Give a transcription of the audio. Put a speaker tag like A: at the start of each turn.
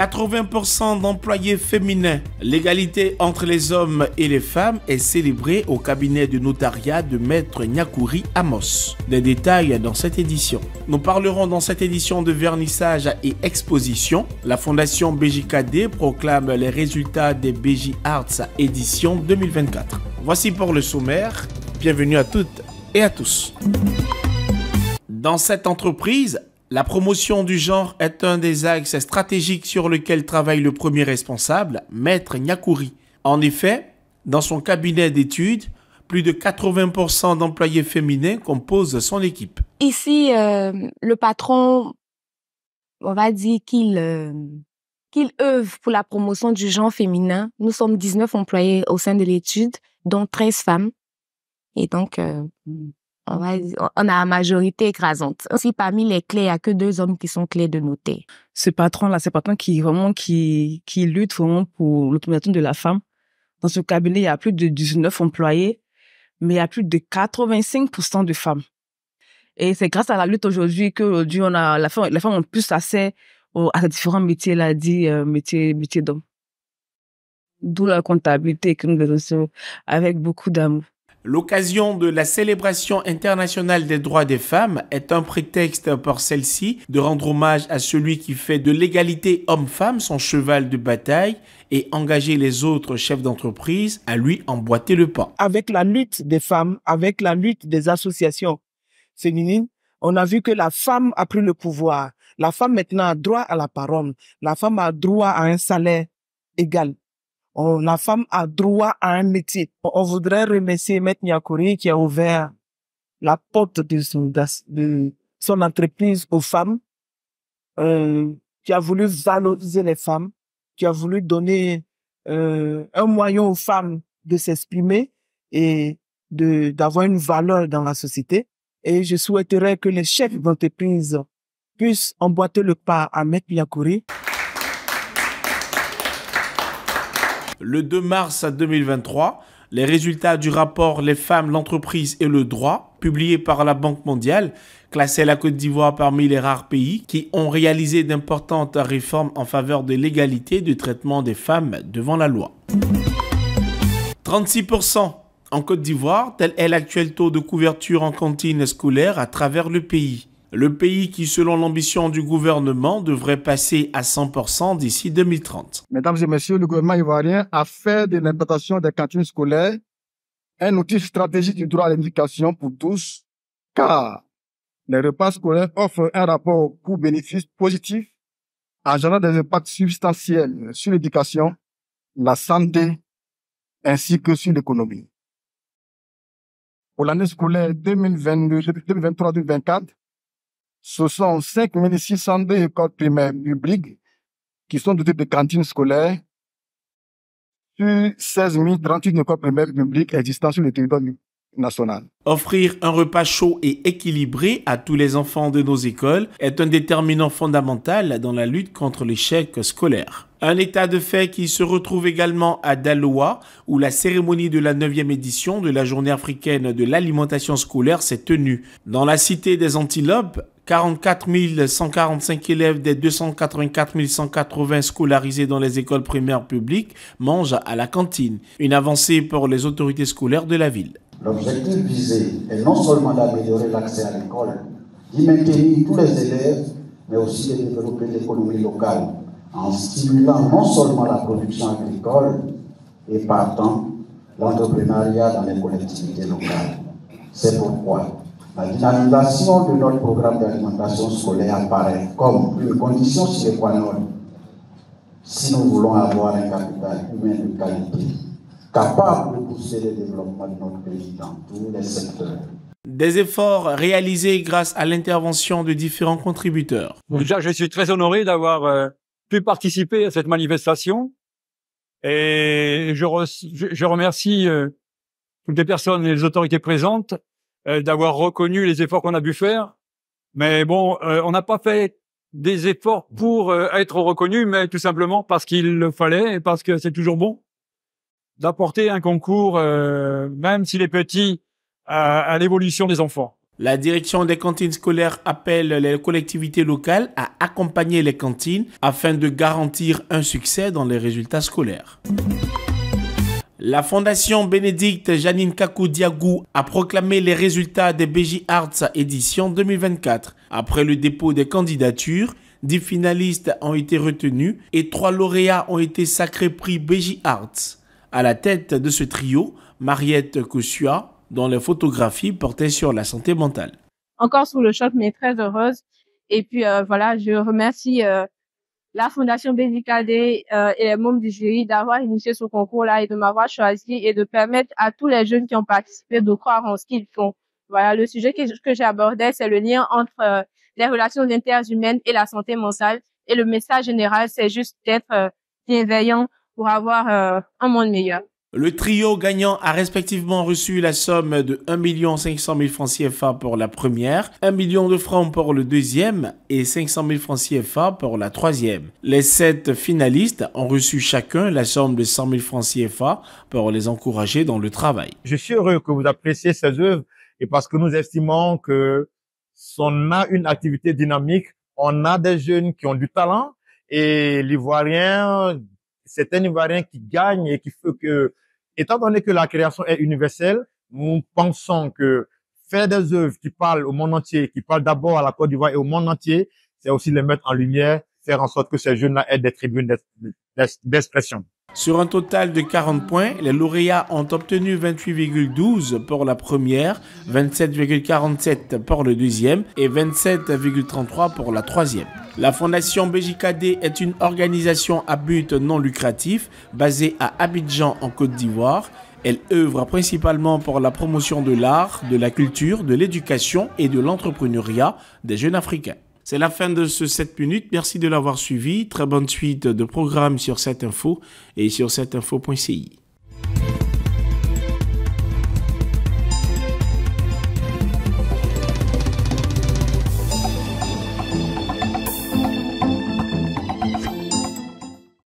A: 80% d'employés féminins. L'égalité entre les hommes et les femmes est célébrée au cabinet de notariat de Maître Nyakouri Amos. Des détails dans cette édition. Nous parlerons dans cette édition de vernissage et exposition. La Fondation BJKD proclame les résultats des BJ Arts édition 2024. Voici pour le sommaire. Bienvenue à toutes et à tous. Dans cette entreprise, la promotion du genre est un des axes stratégiques sur lequel travaille le premier responsable, Maître Nyakouri. En effet, dans son cabinet d'études, plus de 80% d'employés féminins composent son équipe. Ici, euh, le patron, on va dire euh, qu'il œuvre pour la promotion du genre féminin. Nous sommes 19 employés au sein de l'étude, dont 13 femmes. Et donc, euh, on, a la majorité écrasante. Aussi, parmi les clés, il n'y a que deux hommes qui sont clés de noter. Ce patron-là, c'est patron qui vraiment qui, qui lutte vraiment pour l'autonomisation de la femme. Dans ce cabinet, il y a plus de 19 employés, mais il y a plus de 85% de femmes. Et c'est grâce à la lutte aujourd'hui que aujourd'hui on a la femme, les femmes ont plus accès aux, à différents métiers, là dit euh, métiers métier métier d'homme. D'où la comptabilité que nous faisons avec beaucoup d'amour. L'occasion de la célébration internationale des droits des femmes est un prétexte pour celle-ci de rendre hommage à celui qui fait de l'égalité homme-femme son cheval de bataille et engager les autres chefs d'entreprise à lui emboîter le pas. Avec la lutte des femmes, avec la lutte des associations féminines, on a vu que la femme a pris le pouvoir. La femme maintenant a droit à la parole. La femme a droit à un salaire égal. Oh, la femme a droit à un métier. Oh, on voudrait remercier Maître Nyakouri qui a ouvert la porte de son, de son entreprise aux femmes, euh, qui a voulu valoriser les femmes, qui a voulu donner euh, un moyen aux femmes de s'exprimer et d'avoir une valeur dans la société. Et je souhaiterais que les chefs d'entreprise puissent emboîter le pas à Maître Nyakouri. le 2 mars 2023 les résultats du rapport Les femmes, l'entreprise et le droit, publié par la Banque mondiale, classaient la Côte d'Ivoire parmi les rares pays qui ont réalisé d'importantes réformes en faveur de l'égalité du traitement des femmes devant la loi. 36% en Côte d'Ivoire, tel est l'actuel taux de couverture en cantine scolaire à travers le pays le pays qui, selon l'ambition du gouvernement, devrait passer à 100% d'ici 2030. Mesdames et messieurs, le gouvernement ivoirien a fait de l'implantation des cantines scolaires un outil stratégique du droit à l'éducation pour tous, car les repas scolaires offrent un rapport coût-bénéfice positif, engendrant des impacts substantiels sur l'éducation, la santé, ainsi que sur l'économie. Pour l'année scolaire 2023-2024, ce sont 5 602 écoles primaires publiques qui sont dotées de cantines scolaires sur 16 038 écoles primaires publiques existant sur le territoire National. Offrir un repas chaud et équilibré à tous les enfants de nos écoles est un déterminant fondamental dans la lutte contre l'échec scolaire. Un état de fait qui se retrouve également à Daloa, où la cérémonie de la 9e édition de la Journée africaine de l'alimentation scolaire s'est tenue. Dans la cité des Antilopes, 44 145 élèves des 284 180 scolarisés dans les écoles primaires publiques mangent à la cantine. Une avancée pour les autorités scolaires de la ville. L'objectif visé est non seulement d'améliorer l'accès à l'école, d'y maintenir tous les élèves, mais aussi de développer l'économie locale en stimulant non seulement la production agricole et partant l'entrepreneuriat dans les collectivités locales. C'est pourquoi dynamisation de notre programme d'alimentation scolaire apparaît comme une condition sine qua non si nous voulons avoir un capital humain de qualité capable de pousser le développement de notre pays dans tous les secteurs. Des efforts réalisés grâce à l'intervention de différents contributeurs. Déjà, je suis très honoré d'avoir euh, pu participer à cette manifestation et je, remercie euh, toutes les personnes et les autorités présentes euh, d'avoir reconnu les efforts qu'on a dû faire. Mais bon, euh, on n'a pas fait des efforts pour euh, être reconnu, mais tout simplement parce qu'il le fallait et parce que c'est toujours bon d'apporter un concours, même s'il est petit, à l'évolution des enfants. La direction des cantines scolaires appelle les collectivités locales à accompagner les cantines afin de garantir un succès dans les résultats scolaires. La fondation Bénédicte Janine Kakou Diagou a proclamé les résultats des BJ Arts édition 2024. Après le dépôt des candidatures, 10 finalistes ont été retenus et trois lauréats ont été sacrés prix BJ Arts. À la tête de ce trio, Mariette Koussua, dont les photographies portaient sur la santé mentale. Encore sous le choc, mais très heureuse. Et puis euh, voilà, je remercie euh, la Fondation euh, et les membres du jury d'avoir initié ce concours-là et de m'avoir choisi et de permettre à tous les jeunes qui ont participé de croire en ce qu'ils font. Voilà, le sujet que, j'ai abordé, c'est le lien entre euh, les relations interhumaines et la santé mentale. Et le message général, c'est juste d'être euh, bienveillant pour avoir euh, un monde meilleur. Le trio gagnant a respectivement reçu la somme de 1 500 000 francs CFA pour la première, 1 million de francs pour le deuxième et 500 000 francs CFA pour la troisième. Les sept finalistes ont reçu chacun la somme de 100 000 francs CFA pour les encourager dans le travail. Je suis heureux que vous appréciez ces œuvres et parce que nous estimons que si on a une activité dynamique, on a des jeunes qui ont du talent et l'Ivoirien c'est un Ivoirien qui gagne et qui fait que Étant donné que la création est universelle, nous pensons que faire des œuvres qui parlent au monde entier, qui parlent d'abord à la Côte d'Ivoire et au monde entier, c'est aussi les mettre en lumière, faire en sorte que ces jeunes-là aient des tribunes d'expression. Sur un total de 40 points, les lauréats ont obtenu 28,12 pour la première, 27,47 pour le deuxième et 27,33 pour la troisième. La Fondation BJKD est une organisation à but non lucratif basée à Abidjan en Côte d'Ivoire. Elle œuvre principalement pour la promotion de l'art, de la culture, de l'éducation et de l'entrepreneuriat des jeunes Africains. C'est la fin de ce 7 minutes. Merci de l'avoir suivi. Très bonne suite de programme sur cette info et sur cette